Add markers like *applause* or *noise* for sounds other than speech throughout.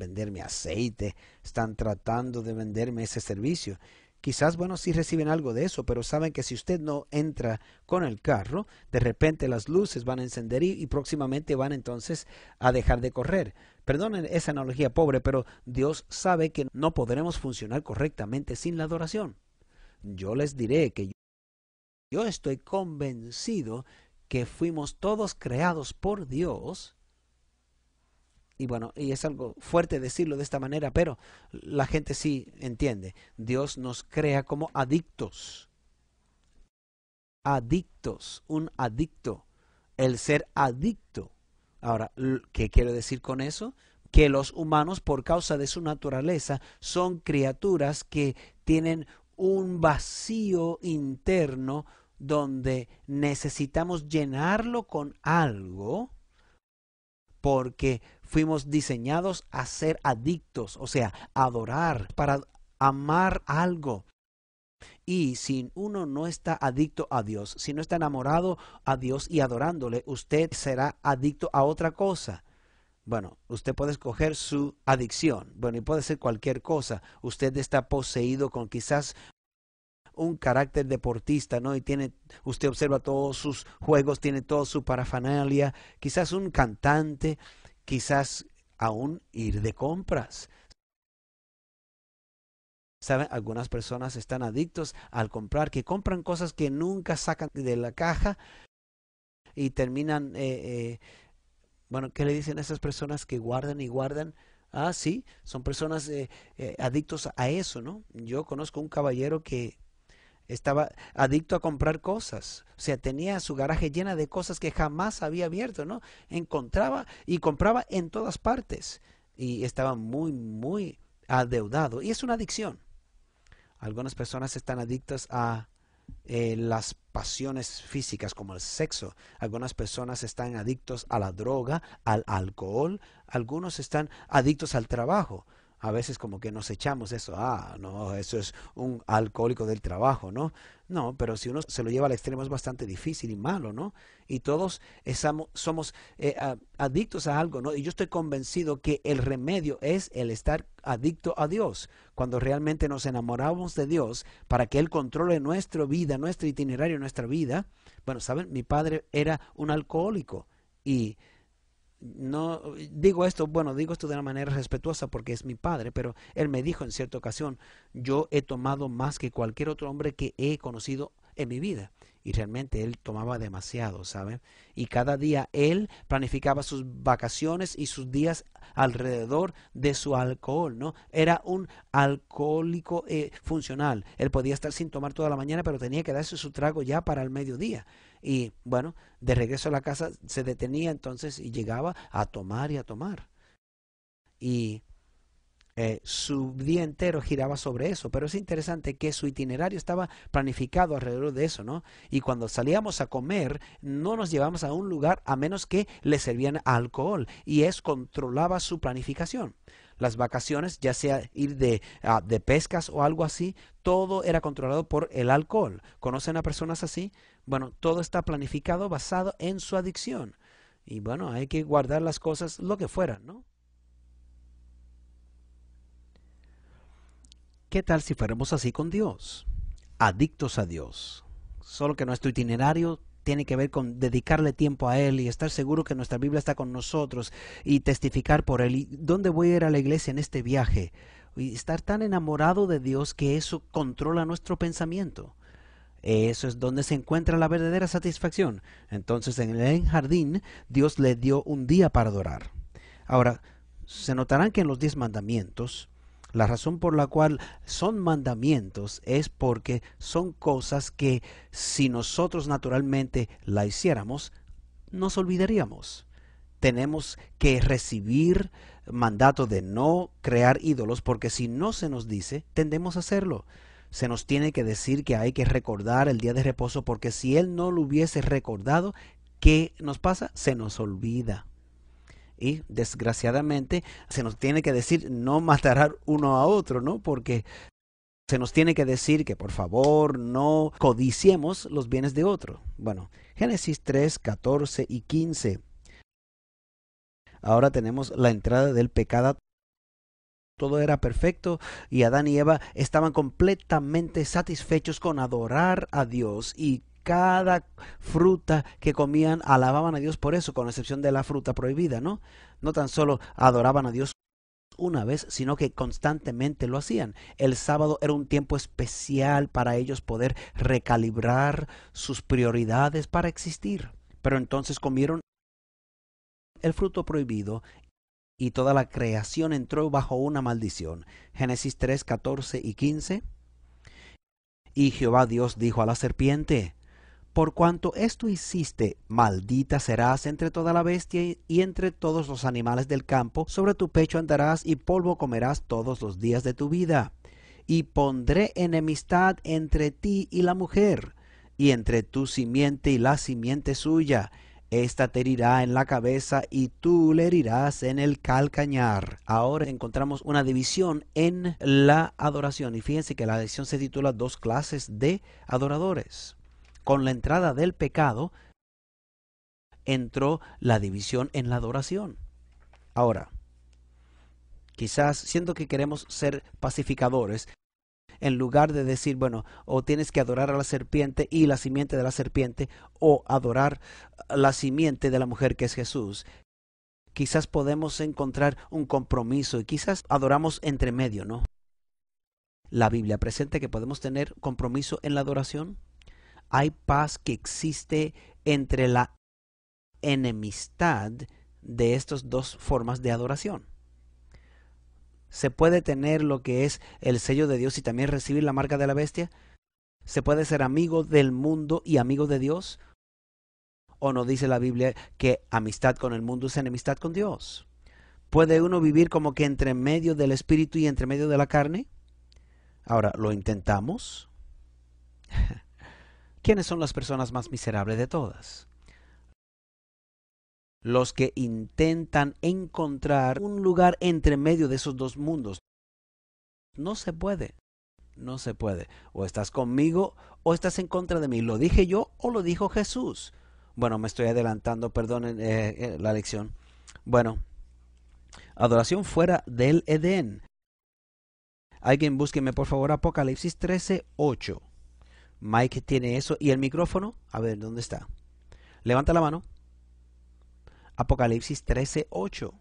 venderme aceite, están tratando de venderme ese servicio. Quizás, bueno, si reciben algo de eso, pero saben que si usted no entra con el carro, de repente las luces van a encender y, y próximamente van entonces a dejar de correr. Perdonen esa analogía pobre, pero Dios sabe que no podremos funcionar correctamente sin la adoración. Yo les diré que yo estoy convencido que fuimos todos creados por Dios y bueno, y es algo fuerte decirlo de esta manera, pero la gente sí entiende. Dios nos crea como adictos. Adictos, un adicto, el ser adicto. Ahora, ¿qué quiero decir con eso? Que los humanos, por causa de su naturaleza, son criaturas que tienen un vacío interno donde necesitamos llenarlo con algo porque fuimos diseñados a ser adictos, o sea, adorar, para amar algo. Y si uno no está adicto a Dios, si no está enamorado a Dios y adorándole, usted será adicto a otra cosa. Bueno, usted puede escoger su adicción. Bueno, y puede ser cualquier cosa. Usted está poseído con quizás un carácter deportista, ¿no? Y tiene, usted observa todos sus juegos, tiene toda su parafanalia, quizás un cantante, quizás aún ir de compras. ¿Saben? Algunas personas están adictos al comprar, que compran cosas que nunca sacan de la caja y terminan, eh, eh, bueno, ¿qué le dicen a esas personas que guardan y guardan? Ah, sí, son personas eh, adictos a eso, ¿no? Yo conozco un caballero que estaba adicto a comprar cosas, o sea, tenía su garaje llena de cosas que jamás había abierto, ¿no? Encontraba y compraba en todas partes y estaba muy, muy adeudado. Y es una adicción. Algunas personas están adictas a eh, las pasiones físicas como el sexo. Algunas personas están adictos a la droga, al alcohol. Algunos están adictos al trabajo a veces como que nos echamos eso, ah, no, eso es un alcohólico del trabajo, ¿no? No, pero si uno se lo lleva al extremo es bastante difícil y malo, ¿no? Y todos somos eh, adictos a algo, ¿no? Y yo estoy convencido que el remedio es el estar adicto a Dios. Cuando realmente nos enamoramos de Dios para que Él controle nuestra vida, nuestro itinerario, nuestra vida. Bueno, ¿saben? Mi padre era un alcohólico y no digo esto, bueno, digo esto de una manera respetuosa porque es mi padre, pero él me dijo en cierta ocasión, yo he tomado más que cualquier otro hombre que he conocido en mi vida. Y realmente él tomaba demasiado, ¿sabe? Y cada día él planificaba sus vacaciones y sus días alrededor de su alcohol, ¿no? Era un alcohólico eh, funcional. Él podía estar sin tomar toda la mañana, pero tenía que darse su trago ya para el mediodía. Y bueno, de regreso a la casa se detenía entonces y llegaba a tomar y a tomar. Y eh, su día entero giraba sobre eso, pero es interesante que su itinerario estaba planificado alrededor de eso, ¿no? Y cuando salíamos a comer, no nos llevamos a un lugar a menos que le servían alcohol, y es controlaba su planificación las vacaciones, ya sea ir ah, de, pescas o algo así, todo era controlado por el alcohol. ¿Conocen a personas así? Bueno, todo está planificado basado en su adicción. Y bueno, hay que guardar las cosas lo que fueran, ¿no? ¿Qué tal si fuéramos así con Dios? Adictos a Dios. Solo que nuestro itinerario tiene que ver con dedicarle tiempo a Él y estar seguro que nuestra Biblia está con nosotros y testificar por Él. ¿Y dónde voy a ir a la iglesia en este viaje? Y estar tan enamorado de Dios que eso controla nuestro pensamiento. Eso es donde se encuentra la verdadera satisfacción. Entonces en el jardín Dios le dio un día para adorar. Ahora, se notarán que en los diez mandamientos la razón por la cual son mandamientos es porque son cosas que si nosotros naturalmente la hiciéramos, nos olvidaríamos. Tenemos que recibir mandato de no crear ídolos porque si no se nos dice, tendemos a hacerlo. Se nos tiene que decir que hay que recordar el día de reposo porque si Él no lo hubiese recordado, ¿qué nos pasa? Se nos olvida y desgraciadamente se nos tiene que decir no a uno a otro, ¿no? Porque se nos tiene que decir que por favor no codiciemos los bienes de otro. Bueno, Génesis 3, 14 y 15. Ahora tenemos la entrada del pecado. Todo era perfecto y Adán y Eva estaban completamente satisfechos con adorar a Dios y cada fruta que comían alababan a Dios por eso, con excepción de la fruta prohibida, ¿no? No tan solo adoraban a Dios una vez, sino que constantemente lo hacían. El sábado era un tiempo especial para ellos poder recalibrar sus prioridades para existir. Pero entonces comieron el fruto prohibido y toda la creación entró bajo una maldición. Génesis 3, 14 y 15. Y Jehová Dios dijo a la serpiente, por cuanto esto hiciste, maldita serás entre toda la bestia y entre todos los animales del campo, sobre tu pecho andarás y polvo comerás todos los días de tu vida. Y pondré enemistad entre ti y la mujer, y entre tu simiente y la simiente suya. Esta te herirá en la cabeza y tú le herirás en el calcañar. Ahora encontramos una división en la adoración. Y fíjense que la división se titula Dos clases de adoradores con la entrada del pecado, entró la división en la adoración. Ahora, quizás siendo que queremos ser pacificadores, en lugar de decir, bueno, o tienes que adorar a la serpiente y la simiente de la serpiente, o adorar la simiente de la mujer que es Jesús. Quizás podemos encontrar un compromiso y quizás adoramos entre medio, ¿no? La Biblia presente que podemos tener compromiso en la adoración hay paz que existe entre la enemistad de estas dos formas de adoración. ¿Se puede tener lo que es el sello de Dios y también recibir la marca de la bestia? ¿Se puede ser amigo del mundo y amigo de Dios? ¿O no dice la Biblia que amistad con el mundo es enemistad con Dios? ¿Puede uno vivir como que entre medio del espíritu y entre medio de la carne? Ahora, ¿lo intentamos? *laughs* ¿Quiénes son las personas más miserables de todas? Los que intentan encontrar un lugar entre medio de esos dos mundos. No se puede, no se puede. O estás conmigo o estás en contra de mí. ¿Lo dije yo o lo dijo Jesús? Bueno, me estoy adelantando, perdonen eh, eh, la lección. Bueno, adoración fuera del Edén. Alguien búsqueme por favor Apocalipsis 13, 8. Mike tiene eso. ¿Y el micrófono? A ver, ¿dónde está? Levanta la mano. Apocalipsis 8,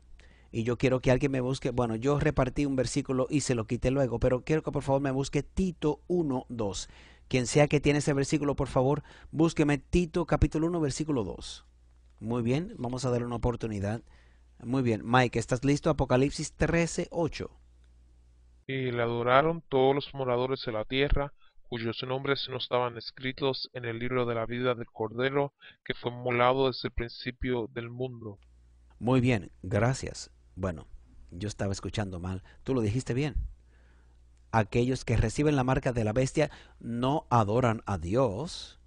Y yo quiero que alguien me busque. Bueno, yo repartí un versículo y se lo quité luego, pero quiero que por favor me busque Tito 1:2. Quien sea que tiene ese versículo, por favor, búsqueme Tito capítulo 1, versículo 2. Muy bien, vamos a darle una oportunidad. Muy bien, Mike, ¿estás listo? Apocalipsis 13, 8. Y le adoraron todos los moradores de la tierra, cuyos nombres no estaban escritos en el libro de la vida del Cordero que fue molado desde el principio del mundo. Muy bien, gracias. Bueno, yo estaba escuchando mal. Tú lo dijiste bien. Aquellos que reciben la marca de la bestia no adoran a Dios,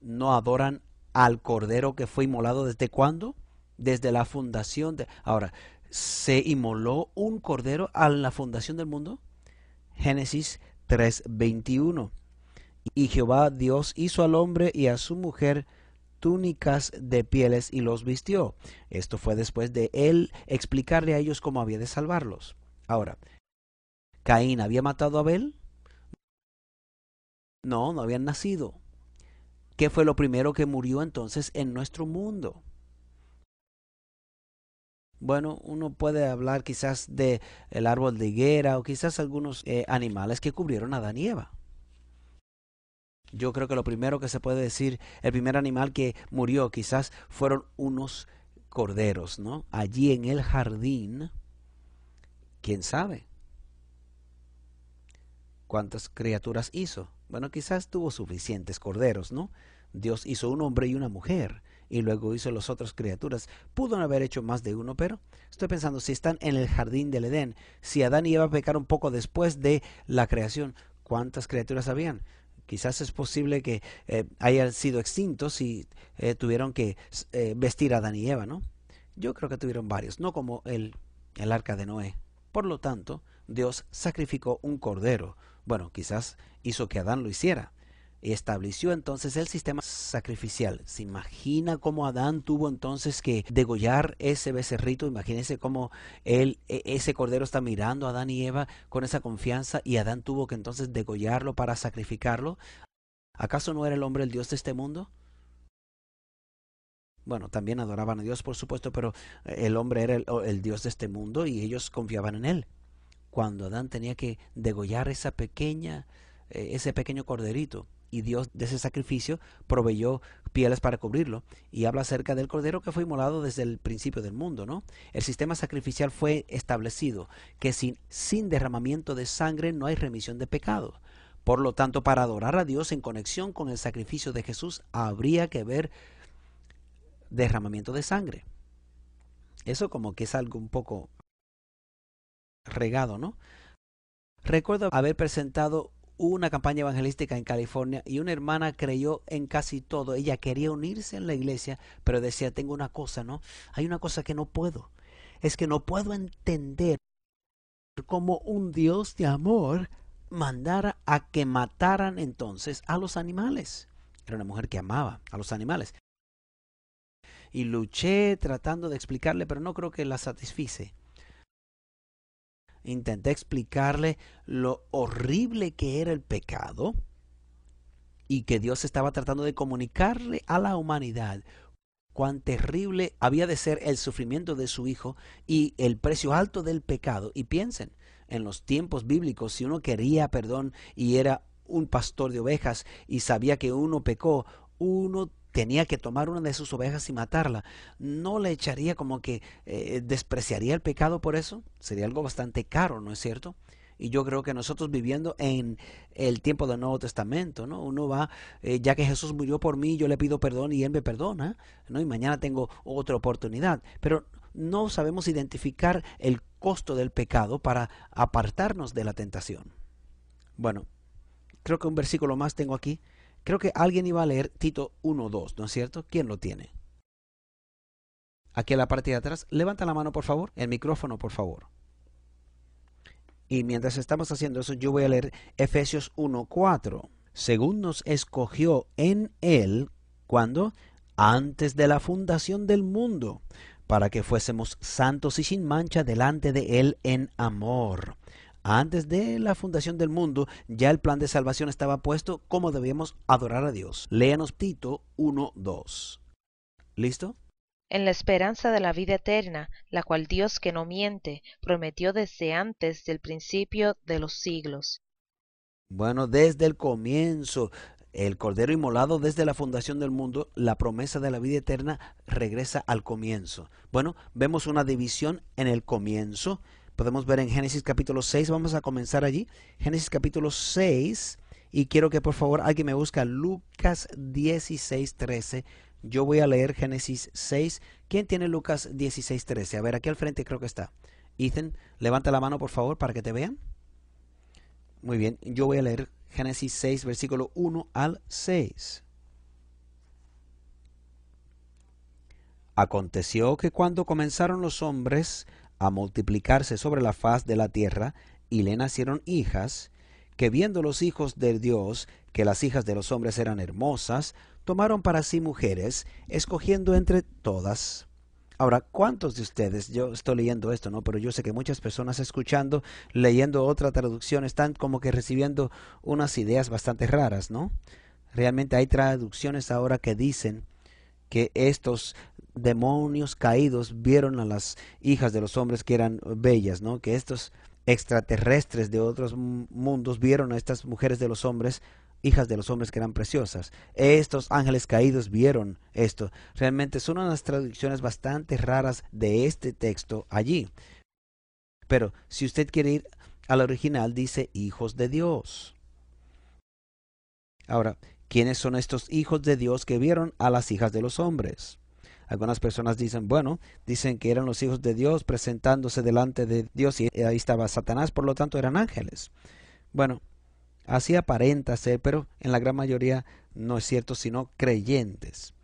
no adoran al Cordero que fue inmolado desde cuándo? Desde la fundación de... Ahora, ¿se inmoló un Cordero a la fundación del mundo? Génesis 3:21. Y Jehová Dios hizo al hombre y a su mujer túnicas de pieles y los vistió. Esto fue después de él explicarle a ellos cómo había de salvarlos. Ahora, ¿Caín había matado a Abel? No, no habían nacido. ¿Qué fue lo primero que murió entonces en nuestro mundo? Bueno, uno puede hablar quizás de el árbol de higuera o quizás algunos eh, animales que cubrieron a Adán yo creo que lo primero que se puede decir, el primer animal que murió quizás fueron unos corderos, ¿no? Allí en el jardín, ¿quién sabe? ¿Cuántas criaturas hizo? Bueno, quizás tuvo suficientes corderos, ¿no? Dios hizo un hombre y una mujer y luego hizo las otras criaturas. Pudo haber hecho más de uno, pero estoy pensando, si están en el jardín del Edén, si Adán iba a pecar un poco después de la creación, ¿cuántas criaturas habían? Quizás es posible que eh, hayan sido extintos y eh, tuvieron que eh, vestir a Adán y Eva, ¿no? Yo creo que tuvieron varios, no como el, el arca de Noé. Por lo tanto, Dios sacrificó un cordero. Bueno, quizás hizo que Adán lo hiciera y estableció entonces el sistema sacrificial. Se imagina cómo Adán tuvo entonces que degollar ese becerrito. Imagínense cómo él, e, ese cordero está mirando a Adán y Eva con esa confianza y Adán tuvo que entonces degollarlo para sacrificarlo. ¿Acaso no era el hombre el Dios de este mundo? Bueno, también adoraban a Dios, por supuesto, pero eh, el hombre era el, el Dios de este mundo y ellos confiaban en él. Cuando Adán tenía que degollar esa pequeña, eh, ese pequeño corderito, y Dios de ese sacrificio proveyó pieles para cubrirlo. Y habla acerca del cordero que fue inmolado desde el principio del mundo, ¿no? El sistema sacrificial fue establecido, que sin, sin derramamiento de sangre no hay remisión de pecado Por lo tanto, para adorar a Dios en conexión con el sacrificio de Jesús, habría que ver derramamiento de sangre. Eso como que es algo un poco regado, ¿no? Recuerdo haber presentado Hubo una campaña evangelística en California y una hermana creyó en casi todo. Ella quería unirse en la iglesia, pero decía, tengo una cosa, ¿no? Hay una cosa que no puedo. Es que no puedo entender cómo un Dios de amor mandara a que mataran entonces a los animales. Era una mujer que amaba a los animales. Y luché tratando de explicarle, pero no creo que la satisfice intenté explicarle lo horrible que era el pecado y que Dios estaba tratando de comunicarle a la humanidad cuán terrible había de ser el sufrimiento de su hijo y el precio alto del pecado. Y piensen, en los tiempos bíblicos, si uno quería perdón y era un pastor de ovejas y sabía que uno pecó, uno tenía que tomar una de sus ovejas y matarla, ¿no le echaría como que eh, despreciaría el pecado por eso? Sería algo bastante caro, ¿no es cierto? Y yo creo que nosotros viviendo en el tiempo del Nuevo Testamento, ¿no? Uno va, eh, ya que Jesús murió por mí, yo le pido perdón y Él me perdona, ¿no? Y mañana tengo otra oportunidad. Pero no sabemos identificar el costo del pecado para apartarnos de la tentación. Bueno, creo que un versículo más tengo aquí. Creo que alguien iba a leer Tito 1.2, ¿no es cierto? ¿Quién lo tiene? Aquí en la parte de atrás, levanta la mano por favor, el micrófono por favor. Y mientras estamos haciendo eso, yo voy a leer Efesios 1.4. Según nos escogió en él, cuando Antes de la fundación del mundo, para que fuésemos santos y sin mancha delante de él en amor antes de la fundación del mundo, ya el plan de salvación estaba puesto cómo debíamos adorar a Dios. Léanos Tito 1.2. ¿Listo? En la esperanza de la vida eterna, la cual Dios que no miente prometió desde antes del principio de los siglos. Bueno, desde el comienzo, el Cordero Inmolado desde la fundación del mundo, la promesa de la vida eterna regresa al comienzo. Bueno, vemos una división en el comienzo podemos ver en Génesis capítulo 6. Vamos a comenzar allí. Génesis capítulo 6. Y quiero que por favor alguien me busca Lucas 16, 13. Yo voy a leer Génesis 6. ¿Quién tiene Lucas 16, 13? A ver, aquí al frente creo que está. Ethan, levanta la mano por favor para que te vean. Muy bien, yo voy a leer Génesis 6, versículo 1 al 6. Aconteció que cuando comenzaron los hombres a multiplicarse sobre la faz de la tierra, y le nacieron hijas, que viendo los hijos de Dios que las hijas de los hombres eran hermosas, tomaron para sí mujeres, escogiendo entre todas. Ahora, ¿cuántos de ustedes, yo estoy leyendo esto, ¿no? Pero yo sé que muchas personas escuchando, leyendo otra traducción, están como que recibiendo unas ideas bastante raras, ¿no? Realmente hay traducciones ahora que dicen que estos demonios caídos vieron a las hijas de los hombres que eran bellas, ¿no? Que estos extraterrestres de otros mundos vieron a estas mujeres de los hombres, hijas de los hombres que eran preciosas. Estos ángeles caídos vieron esto. Realmente son unas traducciones bastante raras de este texto allí. Pero si usted quiere ir al original, dice hijos de Dios. Ahora, ¿quiénes son estos hijos de Dios que vieron a las hijas de los hombres? Algunas personas dicen, bueno, dicen que eran los hijos de Dios presentándose delante de Dios y ahí estaba Satanás, por lo tanto eran ángeles. Bueno, así aparenta ser, pero en la gran mayoría no es cierto, sino creyentes.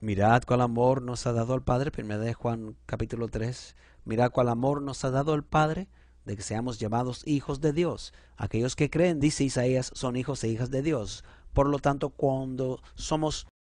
Mirad cuál amor nos ha dado el Padre, 1 de Juan capítulo 3. Mirad cuál amor nos ha dado el Padre de que seamos llamados hijos de Dios. Aquellos que creen, dice Isaías, son hijos e hijas de Dios. Por lo tanto, cuando somos